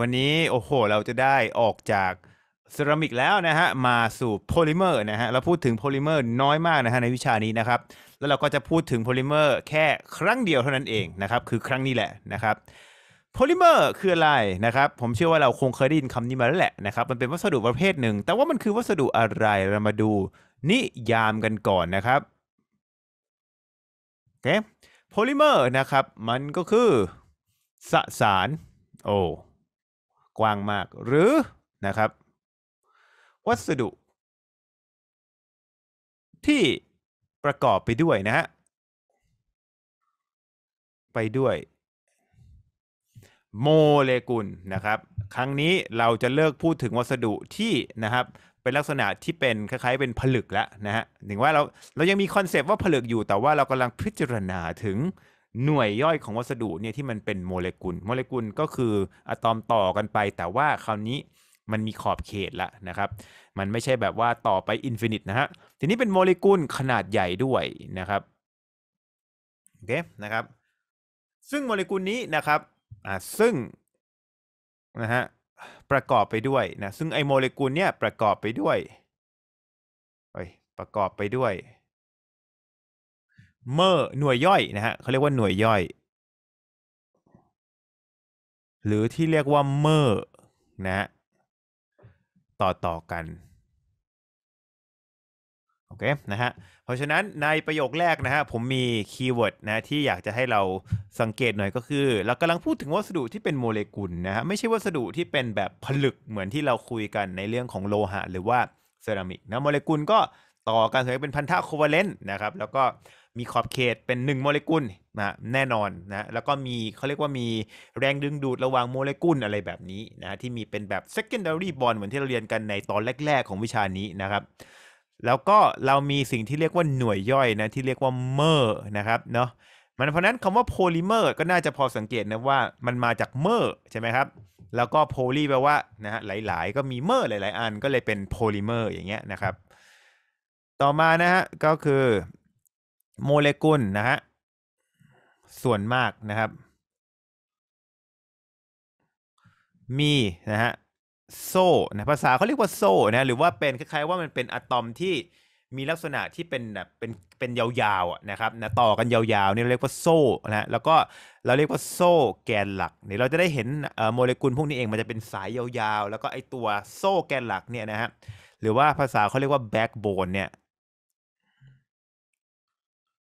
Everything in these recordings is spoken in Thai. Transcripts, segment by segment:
วันนี้โอ้โหเราจะได้ออกจากเซรามิกแล้วนะฮะมาสู่โพลิเมอร์นะฮะเราพูดถึงโพลิเมอร์น้อยมากนะฮะในวิชานี้นะครับ แล้วเราก็จะพูดถึงโพลิเมอร์ แค่ครั้งเดียวเท่านั้นเองนะครับ คือครั้งนี้แหละนะครับโพลิเมอร์คืออะไรนะครับผมเชื่อว่าเราคงเคยได้ยินคำนี้มาแล้วแหละนะครับมันเป็นวัสดุประเภทหนึ่ง แต่ว่ามันคือวัสดุอะไร เรามาดูนิยามกันก่อนนะครับโอเคโพลิเมอร์นะครับ มันก็คือสสารโอ้กว้างมากหรือนะครับ วัสดุที่ประกอบไปด้วยนะฮะไปด้วยโมเลกุลนะครับ ครั้งนี้เราจะเลิกพูดถึงวัสดุที่นะครับ เป็นลักษณะที่เป็นคล้ายๆเป็นผลึกแล้วนะฮะถึงว่าเราเรายังมีคอนเซปต์ว่าผลึกอยู่แต่ว่าเรากำลังพิจารณาถึงหน่วยย่อยของวัสดุเนี่ยที่มันเป็นโมเลกุล โมเลกุล ก็คือ อะตอมต่อกันไป แต่ว่าคราวนี้มันมีขอบเขตละนะครับ มันไม่ใช่แบบว่าต่อไปอินฟินิตนะฮะ ทีนี้เป็นโมเลกุลขนาดใหญ่ด้วยนะครับ โอเค นะครับ ซึ่งโมเลกุลนี้นะครับ อ่า ซึ่งนะฮะ ประกอบไปด้วยนะ ซึ่งไอโมเลกุลเนี่ยประกอบไปด้วยประกอบไปด้วยเมอร์หน่วยย่อยนะฮะเขาเรียกว่าหน่วยย่อย หรือที่เรียกว่าเมอร์นะต่อต่อกันโอเคนะฮะเพราะฉะนั้นในประโยคแรกนะฮะผมมีคีย์เวิร์ดนะที่อยากจะให้เราสังเกตหน่อยก็คือ เรากำลังพูดถึงวัสดุที่เป็นโมเลกุลนะฮะไม่ใช่วัสดุที่เป็นแบบผลึกเหมือนที่เราคุยกันในเรื่องของโลหะหรือว่าเซรามิกนะโมเลกุลก็ต่อกันสวยเป็นพันธะโคเวเลนต์นะครับ แล้วก็มีขอบเขตเป็น 1 โมเลกุลนะแน่นอนนะแล้วก็มีเขาเรียกว่ามีแรงดึงดูดระหว่างโมเลกุลอะไรแบบนี้นะที่มีเป็นแบบ secondary bond เหมือนที่เราเรียนกันในตอนแรกๆของวิชานี้นะครับ แล้วก็เรามีสิ่งที่เรียกว่าหน่วยย่อยนะที่เรียกว่าเมอร์นะครับเนาะมันเพราะนั้นคำว่าโพลิเมอร์ก็น่าจะพอสังเกตนะว่ามันมาจากเมอร์ใช่ไหมครับแล้วก็โพลีแปลว่านะฮะหลายๆก็มีเมอร์หลายๆอันก็เลยเป็นโพลิเมอร์อย่างเงี้ยนะครับต่อมานะฮะก็คือโมเลกุลนะฮะส่วนมากนะครับมีนะฮะโซ่นะภาษาเขาเรียกว่าโซ่นะหรือว่าเป็นคล้ายๆว่ามันเป็นอะตอมที่มีลักษณะที่เป็นแบบเป็นเป็นยาวๆนะครับนะต่อกันยาวๆนี่เรียกว่าโซ่นะแล้วก็เราเรียกว่าโซ่ แกนหลักเนี่ยเราจะได้เห็นโมเลกุลพวกนี้เองมันจะเป็นสายยาวๆ แล้วก็ไอตัวโซ่แกนหลักเนี่ยนะฮะหรือว่าภาษาเขาเรียกว่าแบ็กโบนเนี่ย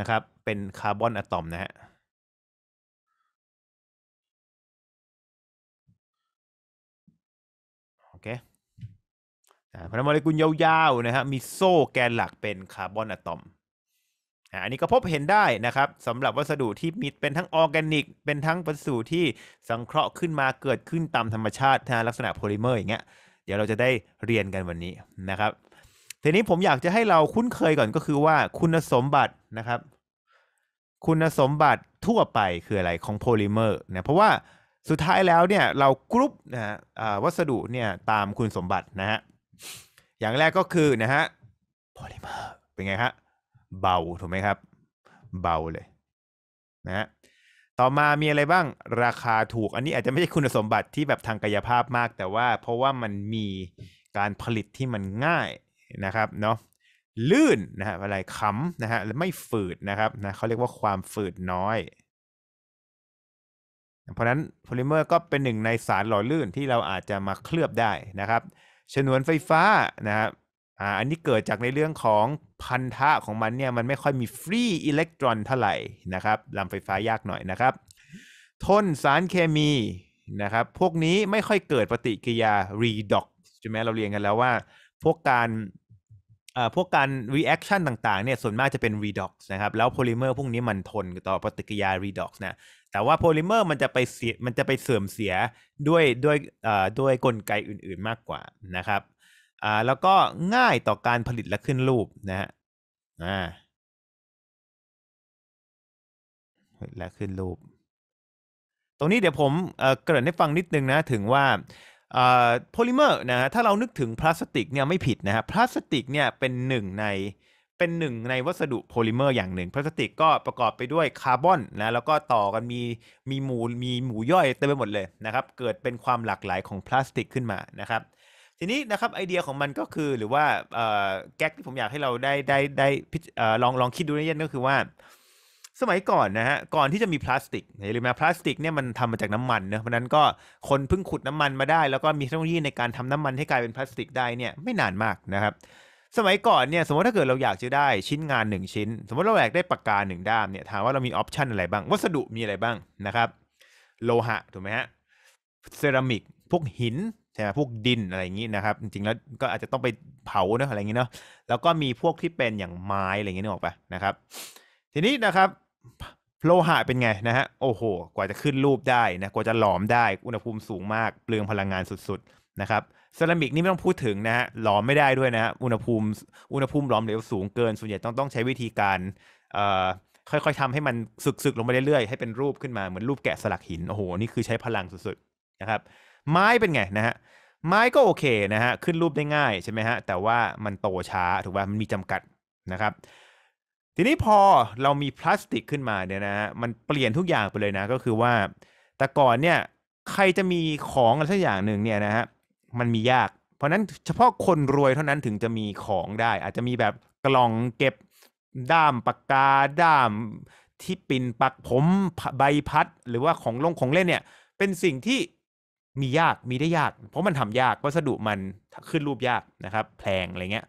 นะครับ เป็นคาร์บอนอะตอมนะฮะ โอเคเพรานังโมเลกุลยาวๆนะครับมีโซ่แกนหลักเป็นคาร์บอนอะตอมอันนี้ก็พบเห็นได้นะครับ สำหรับวัสดุที่มีเป็นทั้งออร์แกนิก เป็นทั้งวัสดุที่สังเคราะห์ขึ้นมาเกิดขึ้นตามธรรมชาติ ลักษณะโพลิเมอร์อย่างเงี้ย เดี๋ยวเราจะได้เรียนกันวันนี้นะครับทีนี้ผมอยากจะให้เราคุ้นเคยก่อนก็คือว่าคุณสมบัตินะครับ คุณสมบัติทั่วไปคืออะไรของโพลิเมอร์เนี่ยเพราะว่าสุดท้ายแล้วเนี่ยเรากรุ๊ปนะฮะวัสดุเนี่ยตามคุณสมบัตินะฮะอย่างแรกก็คือนะฮะโพลิเมอร์เป็นไงฮะเบาถูกไหมครับเบาเลยนะฮะต่อมามีอะไรบ้างราคาถูก อันนี้อาจจะไม่ใช่คุณสมบัติที่แบบทางกายภาพมากแต่ว่าเพราะว่ามันมีการผลิตที่มันง่ายนะครับเนาะลื่นนะฮะอะไรขำนะฮะไม่ฝืดนะครับนะเขาเรียกว่าความฝืดน้อย เพราะนั้นโพลิเมอร์ก็เป็นหนึ่งในสารหล่อลื่นที่เราอาจจะมาเคลือบได้นะครับฉนวนไฟฟ้านะครับออันนี้เกิดจากในเรื่องของพันธะของมันเนี่ยมันไม่ค่อยมีฟรีอิเล็กตรอนเท่าไหร่นะครับลำไฟฟ้ายากหน่อยนะครับ ทนสารเคมีนะครับพวกนี้ไม่ค่อยเกิดปฏิกิริยารีด็อกใช่ไหมเราเรียนกันแล้วว่าพวกการพวกการ reaction ต่างๆ เนี่ย ส่วนมากจะเป็น redox นะครับ แล้วโพลิเมอร์พวกนี้มันทนต่อปฏิกิริยา redox นะ แต่ว่าโพลิเมอร์มันจะไปเสียมันจะไปเสื่อมเสีย ด้วยด้วยด้วยกลไกอื่นๆ มากกว่านะครับแล้วก็ง่ายต่อการผลิตและขึ้นรูปนะฮะและขึ้นรูป ตรงนี้เดี๋ยวผมเกริ่นให้ฟังนิดนึงนะ ถึงว่าโพลิเมอร์นะฮะถ้าเรานึกถึงพลาสติกเนี่ยไม่ผิดนะฮะพลาสติกเนี่ยเป็นหนึ่งในเป็นหนึ่งในวัสดุโพลิเมอร์อย่างหนึ่ง พลาสติกก็ประกอบไปด้วยคาร์บอนนะแล้วก็ต่อกันมีมีหมูมีหมูย่อยเต็มไปหมดเลยนะครับเกิดเป็นความหลากหลายของพลาสติกขึ้นมานะครับทีนี้นะครับไอเดียของมันก็คือหรือว่าแก๊กที่ผมอยากให้เราได้ได้ได้ลองลองคิดดูนิดนึงก็คือว่าสมัยก่อนนะฮะก่อนที่จะมีพลาสติกเห่นไหมพลาสติกเนี่ยมันทำมาจากน้ำมันเนะเพราะนั้นก็คนเพิ่งขุดน้ำมันมาได้ แล้วก็มีเทคโนโลยีในการทำน้ำมันให้กลายเป็นพลาสติกได้เนี่ยไม่นานมากนะครับ สมัยก่อนเนี่ย สมมติถ้าเกิดเราอยากจะได้ชิ้นงาน 1 ชิ้น สมมติเราอยากได้ปากกาหนึ่งด้ามเนี่ยถามว่าเรามีออปชันอะไรบ้างวัสดุมีอะไรบ้างนะครับ โลหะถูกไหมฮะเซรามิกพวกหินใช่ไหมพวกดินอะไรอย่างนี้นะครับจริงๆแล้วก็อาจจะต้องไปเผาเนอะอะไรอย่างนี้เนาะแล้วก็มีพวกที่เป็นอย่างไม้อะไรอย่างนี้นึกออกปะนะครับ ทีนี้นะครับโลหะเป็นไงนะฮะโอ้โห กว่าจะขึ้นรูปได้นะกว่าจะหลอมได้อุณหภูมิสูงมาก เปลืองพลังงานสุดๆนะครับเซรามิกนี่ไม่ต้องพูดถึงนะฮะหลอมไม่ได้ด้วยนะฮะอุณหภูมิอุณหภูมิหลอมเหลวสูงเกินส่วนใหญ่ต้องต้องใช้วิธีการเอ่อค่อยๆทำให้มันสึกๆลงไปเรื่อยๆ ให้เป็นรูปขึ้นมา เหมือนรูปแกะสลักหินโอ้โห นี่คือใช้พลังสุดๆนะครับ ไม้เป็นไงนะฮะไม้ก็โอเคนะฮะขึ้นรูปได้ง่ายใช่ไหมฮะแต่ว่ามันโตช้าถูกป่ะมันมีจำกัดนะครับทีนี้พอเรามีพลาสติกขึ้นมาเนี่ยนะฮะมันเปลี่ยนทุกอย่างไปเลยนะ ก็คือว่า แต่ก่อนเนี่ยใครจะมีของอะไรสักอย่างหนึ่งเนี่ยนะฮะมันมียาก เพราะนั้นเฉพาะคนรวยเท่านั้นถึงจะมีของได้ อาจจะมีแบบกล่องเก็บด้ามปากกาด้ามที่ปิ่นปักผมใบพัดหรือว่าของลงของเล่นเนี่ย เป็นสิ่งที่มียากมีได้ยาก เพราะมันทำยากวัสดุมันขึ้นรูปยากนะครับแพงอะไรเงี้ย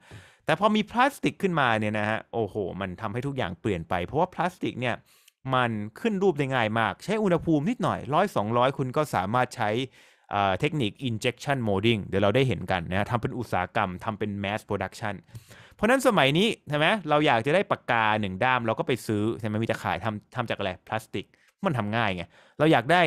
แต่พอมีพลาสติกขึ้นมาเนี่ยนะฮะโอ้โหมันทำให้ทุกอย่างเปลี่ยนไป เพราะว่าพลาสติกเนี่ยมันขึ้นรูปได้ง่ายมากใช้อุณหภูมินิดหน่อยร้อยสองร้อยคุณก็สามารถใช้เทคนิค injection molding เดี๋ยวเราได้เห็นกันนะทำเป็นอุตสาหกรรมทำเป็น mass production เพราะนั้นสมัยนี้ใช่ไหมเราอยากจะได้ปากกาหนึ่งด้ามเราก็ไปซื้อใช่ไหมมีแต่ขายทำทำจากอะไรพลาสติก มันทำง่ายไงเราอยากได้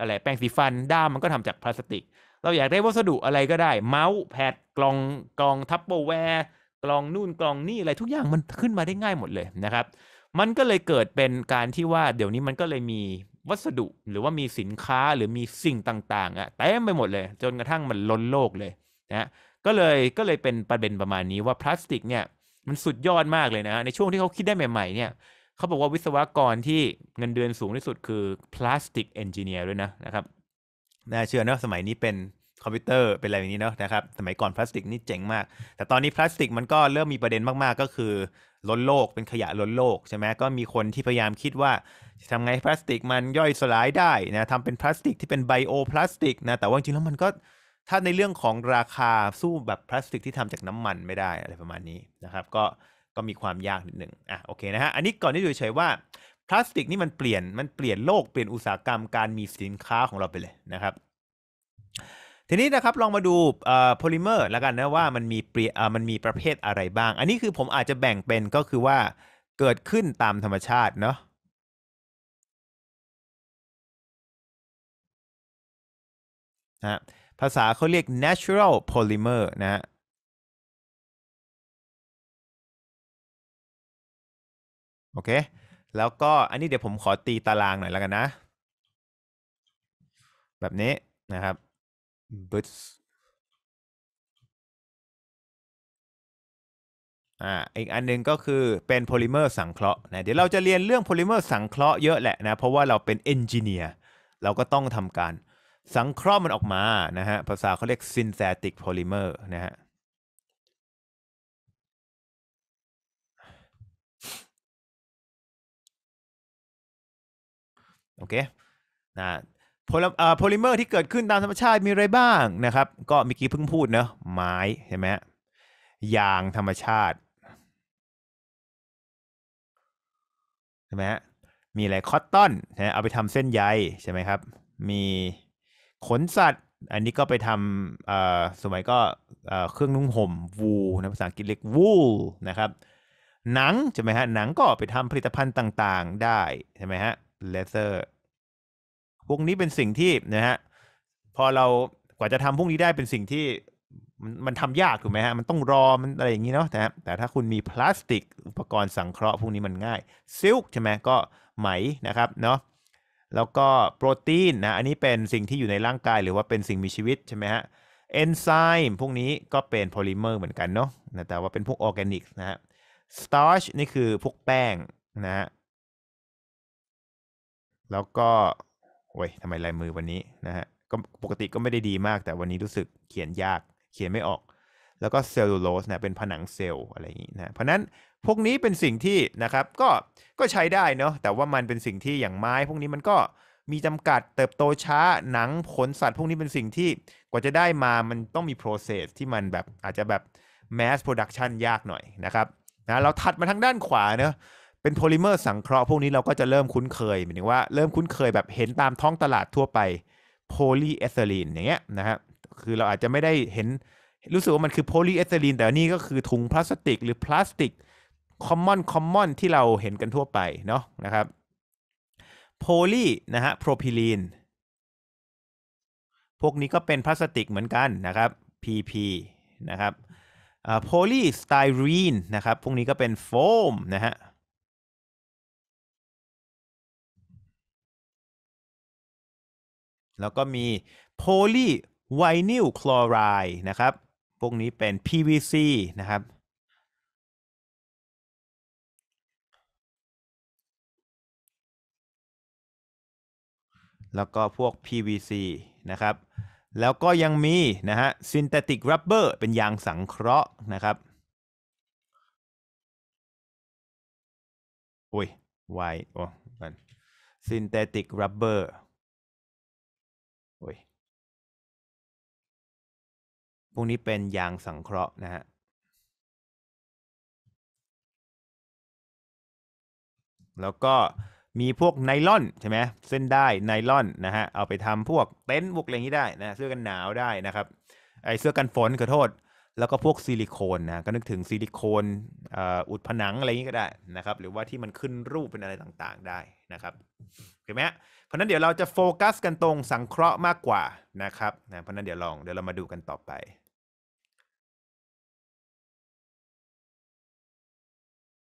อะไรแปรงสีฟันด้ามมันก็ทำจากพลาสติกเราอยากได้วัสดุอะไรก็ได้ เมาส์แพดกล่องกล่องทับเบแวร์กล่องนู่นกล่องนี่อะไรทุกอย่างมันขึ้นมาได้ง่ายหมดเลยนะครับ มันก็เลยเกิดเป็นการที่ว่าเดี๋ยวนี้มันก็เลยมีวัสดุหรือว่ามีสินค้าหรือมีสิ่งต่าง ๆอะเต็มไปหมดเลย จนกระทั่งมันล้นโลกเลยนะก็เลยก็เลยเป็นประเด็นประมาณนี้ว่าพลาสติก เนี่ยมันสุดยอดมากเลยนะในช่วงที่เขาคิดได้ใหม่ๆเนี่ยเขาบอกว่าวิศวกรที่เงินเดือนสูงที่สุดคือพลาสติกเอนจิเนียร์ด้วยนะนะครับน่าเชื่อเนอะสมัยนี้เป็นคอมพิวเตอร์เป็นอะไรแบบนี้เนาะนะครับสมัยก่อนพลาสติกนี่เจ๋งมากแต่ตอนนี้พลาสติกมันก็เริ่มมีประเด็นมากๆ ก็คือล้นโลกเป็นขยะล้นโลกใช่ไหมก็มีคนที่พยายามคิดว่า จะทำไงพลาสติกมันย่อยสลายได้นะทำเป็นพลาสติกที่เป็นไบโอพลาสติกนะแต่ว่าจริงแล้วมันก็ถ้าในเรื่องของราคาสู้แบบพลาสติกที่ทำจากน้ำมันไม่ได้อะไรประมาณนี้นะครับก็ก็มีความยากนิดหนึ่งอ่ะโอเคนะฮะอันนี้ก่อนที่จะเฉยว่าพลาสติกนี่มันเปลี่ยน มันเปลี่ยนโลกเปลี่ยนอุตสาหกรรมการมีสินค้าของเราไปเลยนะครับ ทีนี้นะครับลองมาดูโพลิเมอร์ แล้วกันนะว่ามันมีเปลี่ยมันมีประเภทอะไรบ้าง อันนี้คือผมอาจจะแบ่งเป็นก็คือว่าเกิดขึ้นตามธรรมชาติเนาะนะ ภาษาเขาเรียก natural polymer นะฮะ โอเคแล้วก็อันนี้เดี๋ยวผมขอตีตารางหน่อยแล้วกันนะ แบบนี้นะครับบึดอ่าอีกอันนึงก็คือเป็นโพลิเมอร์สังเคราะห์นะเดี๋ยวเราจะเรียนเรื่องโพลิเมอร์สังเคราะห์เยอะแหละนะ เพราะว่าเราเป็นเอนจิเนียร์เราก็ต้องทำการสังเคราะห์มันออกมานะฮะภาษาเขาเรียกซินเทติกโพลิเมอร์นะฮะโอเค นะโพลิเมอร์ที่เกิดขึ้นตามธรรมชาติ มีอะไรบ้าง นะครับ ก็มีกี้เพิ่งพูดเนอะไม้ใช่ไหมยางธรรมชาติใช่ไหมมีอะไร คอตตอนนะเอาไปทำเส้นใยใช่ไหมครับ มีขนสัตว์ อันนี้ก็ไปทำสมัยก็เครื่องนุ่งห่ม วูนะภาษาอังกฤษเรียกวูล นะครับ หนังใช่ไหมฮะ หนังก็ไปทำผลิตภัณฑ์ต่าง ๆ ได้ใช่ไหมฮะเลเซอร์พวกนี้เป็นสิ่งที่นะฮะพอเรากว่าจะทำพวกนี้ได้เป็นสิ่งที่มันมันทำยากถูกไหมฮะมันต้องรอมันอะไรอย่างนี้เนาะแต่แต่ถ้าคุณมีพลาสติก อุปกรณ์สังเคราะห์พวกนี้มันง่ายซิลค์ใช่ไหมก็ไหมนะครับเนาะแล้วก็โปรตีนนะอันนี้เป็นสิ่งที่อยู่ในร่างกาย หรือว่าเป็นสิ่งมีชีวิตใช่ไหมฮะเอนไซม์พวกนี้ก็เป็นโพลิเมอร์เหมือนกันเนาะแต่ว่าเป็นพวกออร์แกนิกนะฮะสตาร์ชนี่คือพวกแป้งนะฮะแล้วก็โอ้ยทำไมลายมือวันนี้นะฮะ ก็ปกติก็ไม่ได้ดีมาก แต่วันนี้รู้สึกเขียนยากเขียนไม่ออก แล้วก็เซลลูโลสนะเป็นผนังเซลล์อะไรอย่างนี้นะเพราะนั้นพวกนี้เป็นสิ่งที่นะครับก็ก็ใช้ได้เนาะแต่ว่ามันเป็นสิ่งที่อย่างไม้ พวกนี้มันก็มีจำกัดเติบโตช้าหนังขนสัตว์ พวกนี้เป็นสิ่งที่กว่าจะได้มามันต้องมี process ที่มันแบบอาจจะแบบ mass production ยากหน่อยนะครับนะเราถัดมาทางด้านขวาเนาะเป็นโพลิเมอร์สังเคราะห์พวกนี้เราก็จะเริ่มคุ้นเคยหมายถึงว่า เริ่มคุ้นเคยแบบเห็นตามท้องตลาดทั่วไปโพลีเอทิลีนอย่างเงี้ยนะฮะคือเราอาจจะไม่ได้เห็น รู้สึกว่ามันคือโพลีเอทิลีนแต่นี่ก็คือถุงพลาสติก หรือพลาสติกคอมมอนคอมมอนที่เราเห็นกันทั่วไปเนาะนะครับโพลีนะฮะโพรพิลีนพวกนี้ก็เป็นพลาสติกเหมือนกันนะครับ PP นะครับโพลีสไตรีนนะครับพวกนี้ก็เป็นโฟม นะฮะแล้วก็มีโพลีไวนิลคลอไรด์นะครับ พวกนี้เป็น PVC นะครับ แล้วก็พวก PVC นะครับ แล้วก็ยังมีนะฮะซินเทติกรับเบอร์เป็นยางสังเคราะห์นะครับโอ้ย ไวโอ้ยซินเทติกรับเบอร์โอ้ยพวกนี้เป็น ยางสังเคราะห์นะฮะ แล้วก็มีพวกไนล่อนใช่ไหมเส้นได้ไนล่อนนะฮะ เอาไปทำพวกเต็นท์พวกอะไรนี้ได้นะ เสื้อกันหนาวได้นะครับ ไอเสื้อกันฝนขอโทษ แล้วก็พวกซิลิโคนนะ ก็นึกถึงซิลิโคน อุดผนังอะไรนี้ก็ได้นะครับ หรือว่าที่มันขึ้นรูปเป็นอะไรต่างๆได้นะครับเห็นไหมเพราะนั้นเดี๋ยวเราจะโฟกัสกันตรงสังเคราะห์มากกว่านะครับนะเพราะนั้นเดี๋ยวลองเดี๋ยวเรามาดูกันต่อไป